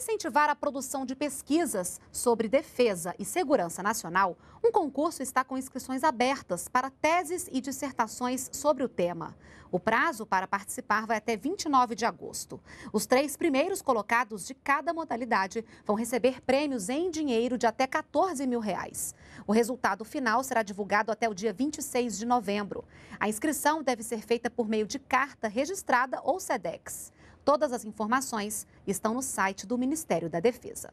incentivar a produção de pesquisas sobre defesa e segurança nacional, um concurso está com inscrições abertas para teses e dissertações sobre o tema. O prazo para participar vai até 29 de agosto. Os três primeiros colocados de cada modalidade vão receber prêmios em dinheiro de até 14 mil reais. O resultado final será divulgado até o dia 26 de novembro. A inscrição deve ser feita por meio de carta registrada ou SEDEX. Todas as informações estão no site do Ministério da Defesa.